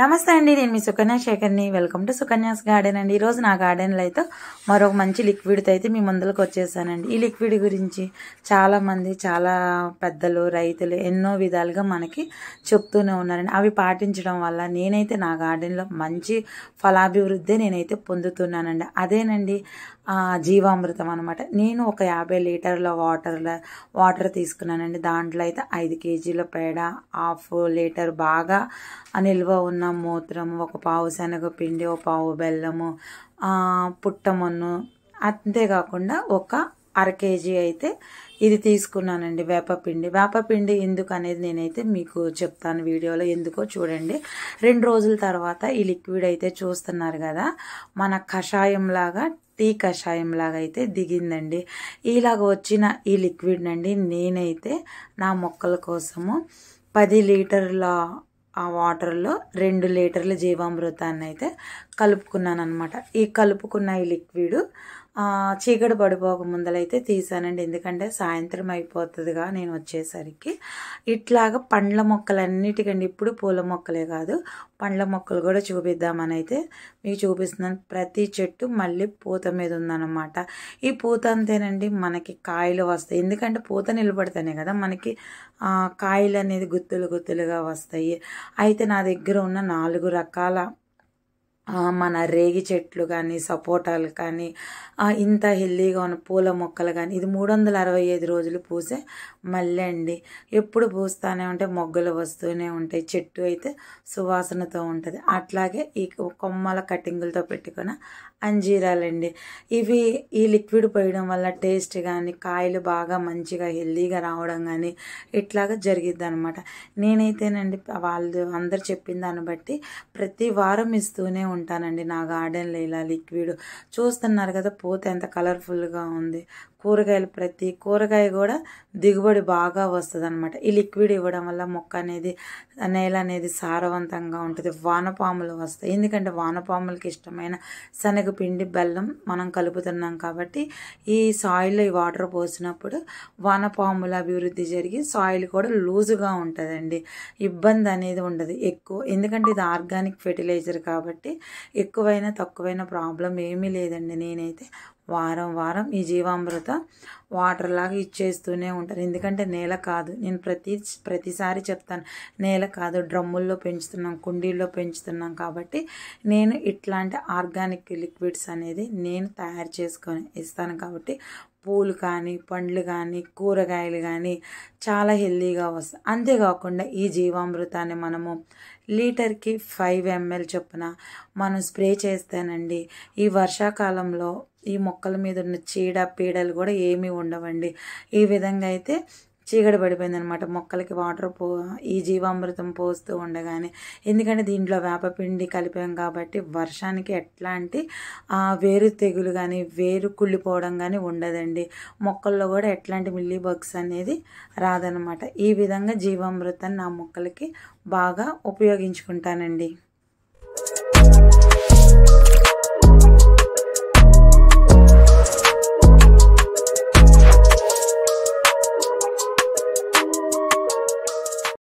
నమస్తే అండి నేను మీ సుకన్య శేఖర్ని వెల్కమ్ టు సుకన్యాస్ గార్డెన్ అండి ఈరోజు నా గార్డెన్లో అయితే మరొక మంచి లిక్విడ్తో అయితే మీ ముందులకు వచ్చేసానండి ఈ లిక్విడ్ గురించి చాలామంది చాలా పెద్దలు రైతులు ఎన్నో విధాలుగా మనకి చెప్తూనే ఉన్నారండి అవి పాటించడం వల్ల నేనైతే నా గార్డెన్లో మంచి ఫలాభివృద్ధి నేనైతే పొందుతున్నానండి అదేనండి జీవామృతం అనమాట నేను ఒక యాభై లీటర్ల వాటర్ల వాటర్ తీసుకున్నానండి దాంట్లో అయితే ఐదు కేజీల పేడ హాఫ్ లీటర్ బాగా నిల్వ ఉన్న మూత్రము ఒక పావు శనగపిండి ఒక పావు బెల్లము పుట్టమన్ను అంతేకాకుండా ఒక అర కేజీ అయితే ఇది తీసుకున్నానండి వేపపిండి వేపపిండి ఎందుకు అనేది నేనైతే మీకు చెప్తాను వీడియోలో ఎందుకో చూడండి రెండు రోజుల తర్వాత ఈ లిక్విడ్ అయితే చూస్తున్నారు కదా మన కషాయంలాగా టీ కషాయం లాగా అయితే దిగిందండి ఇలాగ వచ్చిన ఈ లిక్విడ్ నండి నేనైతే నా మొక్కల కోసము పది లీటర్ల ఆ వాటర్లో రెండు లీటర్ల జీవామృతాన్ని అయితే కలుపుకున్నాను అనమాట ఈ కలుపుకున్న ఈ లిక్విడ్ చీకటి పడిపోక ముందలైతే తీసానండి ఎందుకంటే సాయంత్రం అయిపోతుందిగా నేను వచ్చేసరికి ఇట్లాగ పండ్ల మొక్కలన్నిటికండి ఇప్పుడు పూల మొక్కలే కాదు పండ్ల మొక్కలు కూడా చూపిద్దామని అయితే మీకు చూపిస్తున్నాను ప్రతి చెట్టు మళ్ళీ పూత మీద ఉందన్నమాట ఈ పూత అంతేనండి మనకి కాయలు వస్తాయి ఎందుకంటే పూత నిలబడతానే కదా మనకి కాయలు అనేది గుత్తులు గుత్తులుగా వస్తాయి అయితే నా దగ్గర ఉన్న నాలుగు రకాల మన రేగి చెట్లు కానీ సపోటాలు కానీ ఇంత హెల్దీగా ఉన్న పూల మొక్కలు కానీ ఇది మూడు వందల అరవై ఐదు రోజులు పూసే మళ్ళీ అండి ఎప్పుడు పూస్తానే ఉంటే మొగ్గలు వస్తూనే ఉంటాయి చెట్టు అయితే సువాసనతో ఉంటుంది అట్లాగే ఈ కొమ్మల కటింగులతో పెట్టుకున్న అంజీరాలండి ఇవి ఈ లిక్విడ్ పోయడం వల్ల టేస్ట్ కానీ కాయలు బాగా మంచిగా హెల్దీగా రావడం కానీ ఇట్లాగా జరిగిద్ది అనమాట నేనైతేనండి వాళ్ళు అందరు చెప్పిన దాన్ని బట్టి ప్రతి వారం ఇస్తూనే ఉంటాను ఉంటానండి నా గార్డెన్లో ఇలా లిక్విడ్ చూస్తున్నారు కదా పూత ఎంత కలర్ఫుల్గా ఉంది కూరగాయలు ప్రతి కూరగాయ కూడా దిగుబడి బాగా వస్తుంది అనమాట ఈ లిక్విడ్ ఇవ్వడం వల్ల మొక్క అనేది నేల అనేది సారవంతంగా ఉంటుంది వానపాములు వస్తాయి ఎందుకంటే వానపాములకి ఇష్టమైన శనగపిండి బెల్లం మనం కలుపుతున్నాం కాబట్టి ఈ సాయిల్లో ఈ వాటర్ పోసినప్పుడు వానపాముల అభివృద్ధి జరిగి సాయిల్ కూడా లూజుగా ఉంటుందండి ఇబ్బంది అనేది ఉండదు ఎక్కువ ఎందుకంటే ఇది ఆర్గానిక్ ఫెర్టిలైజర్ కాబట్టి ఎక్కువైనా తక్కువైనా ప్రాబ్లం ఏమీ లేదండి నేనైతే వారం వారం ఈ జీవామృత వాటర్ లాగా ఇచ్చేస్తూనే ఉంటారు ఎందుకంటే నేల కాదు నేను ప్రతి ప్రతిసారి చెప్తాను నేల కాదు డ్రమ్ముల్లో పెంచుతున్నాం కుండీల్లో పెంచుతున్నాం కాబట్టి నేను ఇట్లాంటి ఆర్గానిక్ లిక్విడ్స్ అనేది నేను తయారు చేసుకొని ఇస్తాను కాబట్టి పూలు కానీ పండ్లు కానీ కూరగాయలు కానీ చాలా హెల్దీగా వస్తాయి అంతేకాకుండా ఈ జీవామృతాన్ని మనము లీటర్కి ఫైవ్ ఎంఎల్ చొప్పున మనం స్ప్రే చేస్తానండి ఈ వర్షాకాలంలో ఈ మొక్కల మీద ఉన్న చీడ పీడలు కూడా ఏమీ ఉండవండి ఈ విధంగా అయితే చీకటి పడిపోయిందనమాట మొక్కలకి వాటర్ పో ఈ జీవామృతం పోస్తూ ఉండగానే ఎందుకంటే దీంట్లో వేపపిండి కలిపాం కాబట్టి వర్షానికి ఎట్లాంటి వేరు తెగులు కానీ వేరు కుళ్ళిపోవడం కానీ ఉండదండి మొక్కల్లో కూడా ఎట్లాంటి మిల్లీ బగ్స్ అనేది రాదనమాట ఈ విధంగా జీవామృతాన్ని నా మొక్కలకి బాగా ఉపయోగించుకుంటానండి